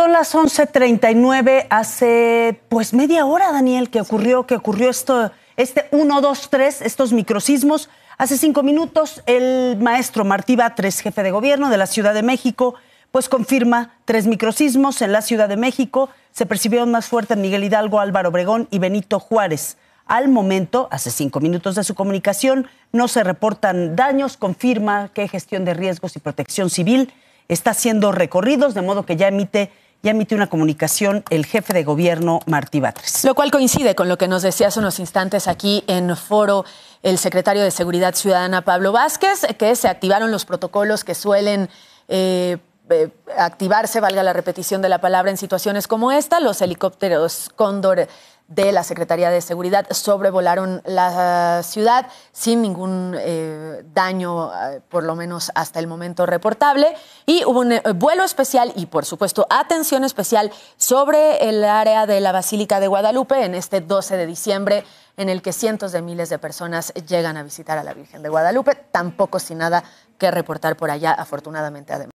Son las 11:39, hace pues media hora, Daniel, que ocurrió, que ocurrió esto, este 1, 2, 3, estos microsismos. Hace cinco minutos, el maestro Martí Batres, jefe de gobierno de la Ciudad de México, pues confirma tres microsismos en la Ciudad de México. Se percibieron más en Miguel Hidalgo, Álvaro Obregón y Benito Juárez. Al momento, hace cinco minutos de su comunicación, no se reportan daños. Confirma que gestión de riesgos y protección civil está haciendo recorridos, de modo que ya emite ya emitió una comunicación el jefe de gobierno Martí Batres. Lo cual coincide con lo que nos decía hace unos instantes aquí en foro el secretario de Seguridad Ciudadana Pablo Vázquez, que se activaron los protocolos que suelen... Eh, eh, activarse, valga la repetición de la palabra, en situaciones como esta, los helicópteros Cóndor de la Secretaría de Seguridad sobrevolaron la eh, ciudad sin ningún eh, daño, eh, por lo menos hasta el momento reportable. Y hubo un vuelo especial y, por supuesto, atención especial sobre el área de la Basílica de Guadalupe en este 12 de diciembre, en el que cientos de miles de personas llegan a visitar a la Virgen de Guadalupe. Tampoco sin nada que reportar por allá, afortunadamente, además.